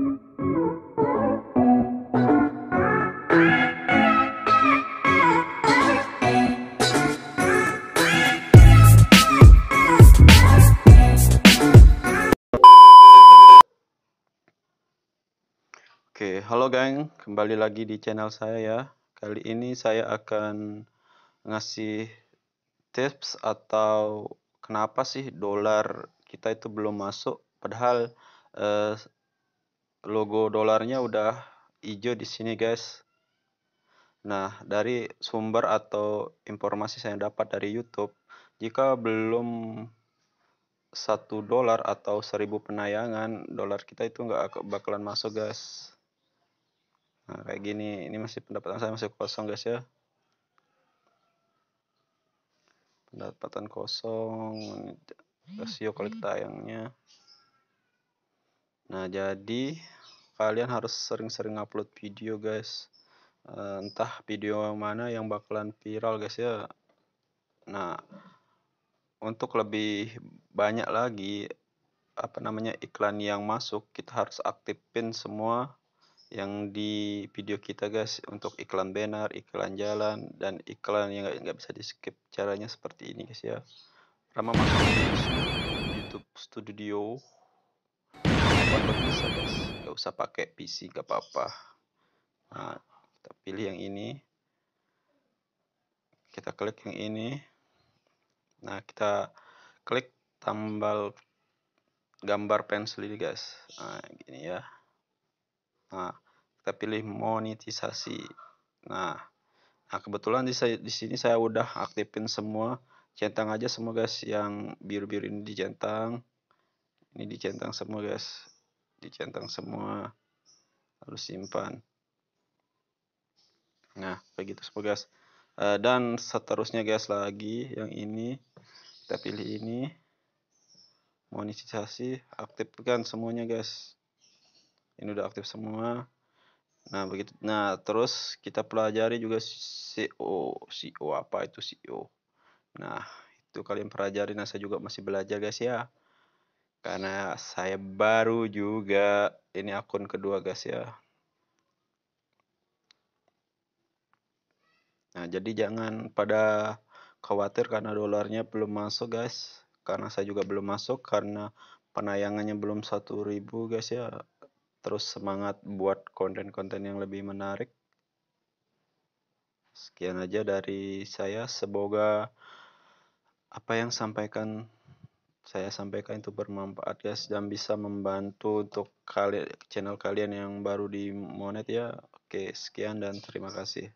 Oke, halo geng, kembali lagi di channel saya ya. Kali ini saya akan ngasih tips atau kenapa sih dolar kita itu belum masuk padahal eh, logo dolarnya udah hijau di sini guys. Nah, dari sumber atau informasi saya dapat dari YouTube, jika belum satu dolar atau seribu penayangan, dolar kita itu nggak bakalan masuk, guys. Nah, kayak gini, ini masih pendapatan saya masih kosong, guys ya. Pendapatan kosong, rasio klik tayangnya. Nah, jadi kalian harus sering-sering upload video, guys. Eh, entah video yang mana yang bakalan viral, guys ya. Nah, untuk lebih banyak lagi apa namanya iklan yang masuk, kita harus aktifin semua yang di video kita guys untuk iklan banner, iklan jalan dan iklan yang nggak bisa di skip caranya seperti ini guys ya. Rama masuk YouTube Studio buat iya. bisa guys nggak usah pakai PC nggak apa-apa nah, kita pilih yang ini kita klik yang ini nah kita klik tambal gambar pensil ini guys nah gini ya nah kita pilih monetisasi nah nah kebetulan di, di sini saya udah aktifin semua centang aja semua guys yang biru-biru ini dicentang ini dicentang semua guys dicentang semua lalu simpan nah begitu guys eh, dan seterusnya guys lagi yang ini kita pilih ini monetisasi aktifkan semuanya guys ini udah aktif semua nah begitu nah terus kita pelajari juga CO CO apa itu CO nah itu kalian pelajari nah saya juga masih belajar guys ya karena saya baru juga ini akun kedua guys ya nah jadi jangan pada khawatir karena dolarnya belum masuk guys karena saya juga belum masuk karena penayangannya belum 1000 guys ya terus semangat buat konten-konten yang lebih menarik sekian aja dari saya semoga apa yang sampaikan saya sampaikan itu bermanfaat guys dan bisa membantu untuk kalian channel kalian yang baru di monet ya. Oke, sekian dan terima kasih.